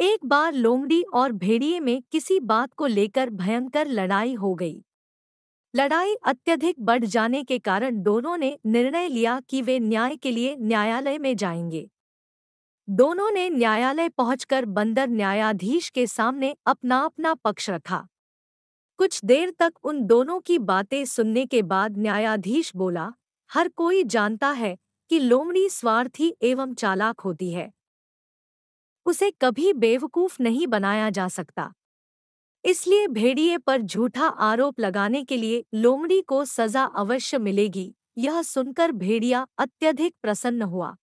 एक बार लोमड़ी और भेड़िए में किसी बात को लेकर भयंकर लड़ाई हो गई लड़ाई अत्यधिक बढ़ जाने के कारण दोनों ने निर्णय लिया कि वे न्याय के लिए न्यायालय में जाएंगे दोनों ने न्यायालय पहुंचकर बंदर न्यायाधीश के सामने अपना अपना पक्ष रखा कुछ देर तक उन दोनों की बातें सुनने के बाद न्यायाधीश बोला हर कोई जानता है कि लोमड़ी स्वार्थी एवं चालाक होती है उसे कभी बेवकूफ नहीं बनाया जा सकता इसलिए भेड़िए पर झूठा आरोप लगाने के लिए लोमड़ी को सजा अवश्य मिलेगी यह सुनकर भेड़िया अत्यधिक प्रसन्न हुआ